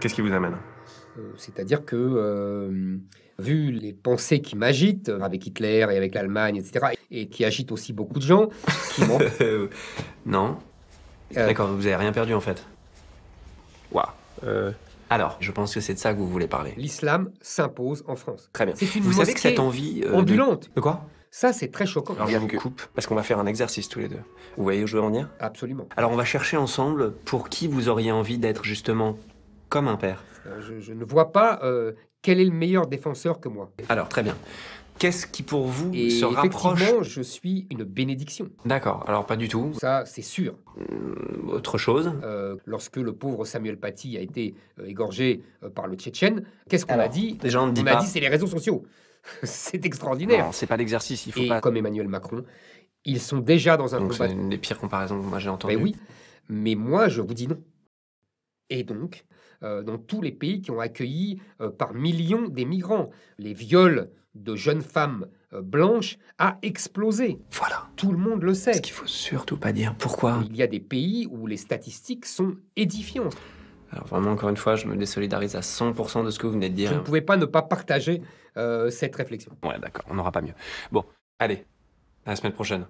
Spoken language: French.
Qu'est-ce qui vous amène euh, C'est-à-dire que, euh, vu les pensées qui m'agitent, euh, avec Hitler et avec l'Allemagne, etc., et qui agitent aussi beaucoup de gens, qui non. D'accord, vous n'avez rien perdu en fait. Waouh. Alors, je pense que c'est de ça que vous voulez parler. L'islam s'impose en France. Très bien. Une vous savez que cette envie. ambulante. De... de quoi ça, c'est très choquant. Alors, je vous coupe, parce qu'on va faire un exercice tous les deux. Vous voyez où je veux en venir Absolument. Alors, on va chercher ensemble pour qui vous auriez envie d'être justement comme un père. Euh, je, ne vois pas euh, quel est le meilleur défenseur que moi. Alors, très bien. Qu'est-ce qui pour vous se rapproche Effectivement, je suis une bénédiction. D'accord, alors pas du tout. Ça, c'est sûr. Hum, autre chose euh, lorsque le pauvre Samuel Paty a été égorgé par le Tchétchène, qu'est-ce qu'on a dit Les gens ne dit a dit c'est les réseaux sociaux. c'est extraordinaire. Non, c'est pas l'exercice, il faut Et comme Emmanuel Macron, ils sont déjà dans un Donc c'est une des pires comparaisons que moi j'ai ben entendues. Mais oui, mais moi, je vous dis non. Et donc, euh, dans tous les pays qui ont accueilli euh, par millions des migrants, les viols de jeunes femmes euh, blanches a explosé. Voilà. Tout le monde le sait. Ce qu'il faut surtout pas dire. Pourquoi Il y a des pays où les statistiques sont édifiantes. Alors vraiment, encore une fois, je me désolidarise à 100% de ce que vous venez de dire. Je ne pouvais pas ne pas partager cette réflexion. Ouais, d'accord, on n'aura pas mieux. Bon, allez, à la semaine prochaine.